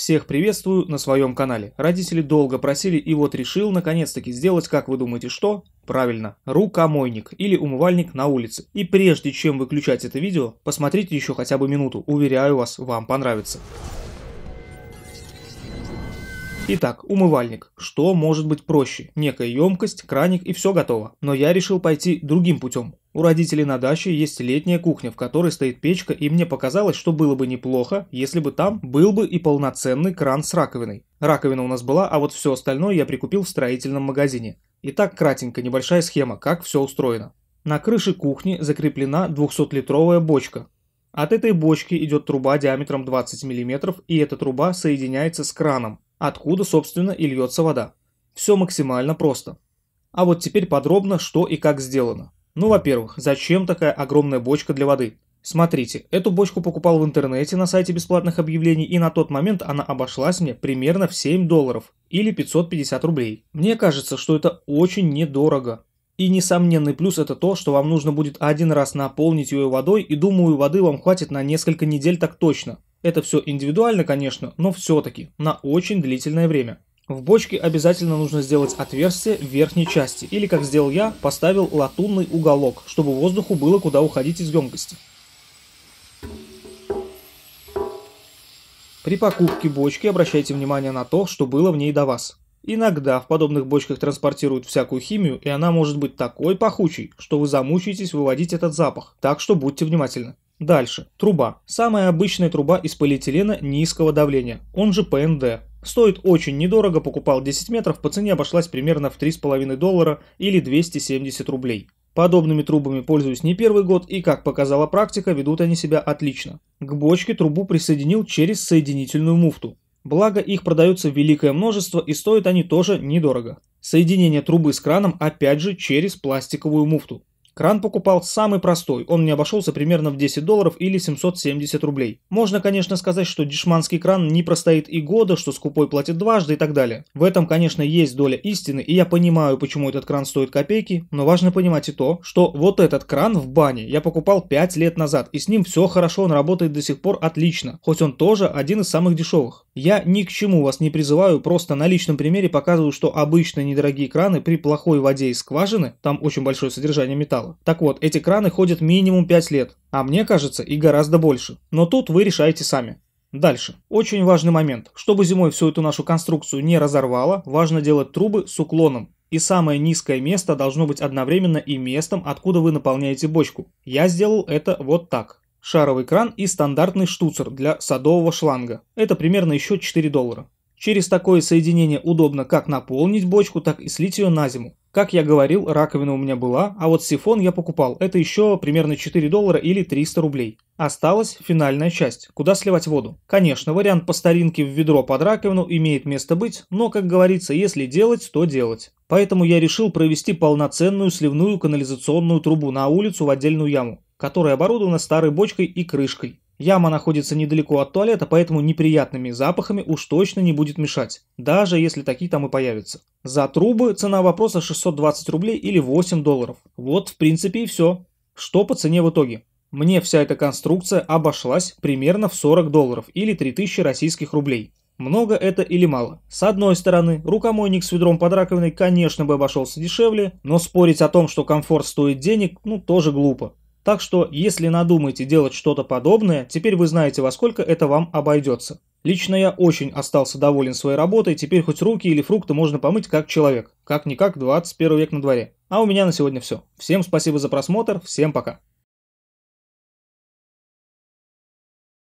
Всех приветствую на своем канале. Родители долго просили и вот решил наконец-таки сделать, как вы думаете, что? Правильно, рукомойник или умывальник на улице. И прежде чем выключать это видео, посмотрите еще хотя бы минуту, уверяю вас, вам понравится. Итак, умывальник. Что может быть проще? Некая емкость, краник и все готово. Но я решил пойти другим путем. У родителей на даче есть летняя кухня, в которой стоит печка, и мне показалось, что было бы неплохо, если бы там был бы и полноценный кран с раковиной. Раковина у нас была, а вот все остальное я прикупил в строительном магазине. Итак, кратенько, небольшая схема, как все устроено. На крыше кухни закреплена 200-литровая бочка, от этой бочки идет труба диаметром 20 мм, и эта труба соединяется с краном откуда, собственно, и льется вода. Все максимально просто. А вот теперь подробно, что и как сделано. Ну, во-первых, зачем такая огромная бочка для воды? Смотрите, эту бочку покупал в интернете на сайте бесплатных объявлений, и на тот момент она обошлась мне примерно в 7 долларов или 550 рублей. Мне кажется, что это очень недорого. И несомненный плюс это то, что вам нужно будет один раз наполнить ее водой, и думаю, воды вам хватит на несколько недель так точно. Это все индивидуально, конечно, но все-таки на очень длительное время. В бочке обязательно нужно сделать отверстие в верхней части, или, как сделал я, поставил латунный уголок, чтобы воздуху было куда уходить из емкости. При покупке бочки обращайте внимание на то, что было в ней до вас. Иногда в подобных бочках транспортируют всякую химию, и она может быть такой пахучей, что вы замучаетесь выводить этот запах, так что будьте внимательны. Дальше. Труба. Самая обычная труба из полиэтилена низкого давления, он же ПНД. Стоит очень недорого, покупал 10 метров, по цене обошлась примерно в 3,5 доллара или 270 рублей. Подобными трубами пользуюсь не первый год и, как показала практика, ведут они себя отлично. К бочке трубу присоединил через соединительную муфту. Благо их продается великое множество и стоят они тоже недорого. Соединение трубы с краном опять же через пластиковую муфту. Кран покупал самый простой, он мне обошелся примерно в 10 долларов или 770 рублей. Можно, конечно, сказать, что дешманский кран не простоит и года, что скупой платит дважды и так далее. В этом, конечно, есть доля истины, и я понимаю, почему этот кран стоит копейки, но важно понимать и то, что вот этот кран в бане я покупал 5 лет назад, и с ним все хорошо, он работает до сих пор отлично, хоть он тоже один из самых дешевых. Я ни к чему вас не призываю, просто на личном примере показываю, что обычно недорогие краны при плохой воде из скважины, там очень большое содержание металла. Так вот, эти краны ходят минимум 5 лет, а мне кажется и гораздо больше. Но тут вы решаете сами. Дальше. Очень важный момент. Чтобы зимой всю эту нашу конструкцию не разорвало, важно делать трубы с уклоном. И самое низкое место должно быть одновременно и местом, откуда вы наполняете бочку. Я сделал это вот так шаровый кран и стандартный штуцер для садового шланга. Это примерно еще 4 доллара. Через такое соединение удобно как наполнить бочку, так и слить ее на зиму. Как я говорил, раковина у меня была, а вот сифон я покупал. Это еще примерно 4 доллара или 300 рублей. Осталась финальная часть, куда сливать воду. Конечно, вариант по старинке в ведро под раковину имеет место быть, но, как говорится, если делать, то делать. Поэтому я решил провести полноценную сливную канализационную трубу на улицу в отдельную яму которая оборудована старой бочкой и крышкой. Яма находится недалеко от туалета, поэтому неприятными запахами уж точно не будет мешать, даже если такие там и появятся. За трубы цена вопроса 620 рублей или 8 долларов. Вот в принципе и все. Что по цене в итоге? Мне вся эта конструкция обошлась примерно в 40 долларов или 3000 российских рублей. Много это или мало? С одной стороны, рукомойник с ведром под раковиной, конечно, бы обошелся дешевле, но спорить о том, что комфорт стоит денег, ну, тоже глупо. Так что, если надумаете делать что-то подобное, теперь вы знаете, во сколько это вам обойдется. Лично я очень остался доволен своей работой, теперь хоть руки или фрукты можно помыть как человек. Как-никак 21 век на дворе. А у меня на сегодня все. Всем спасибо за просмотр, всем пока.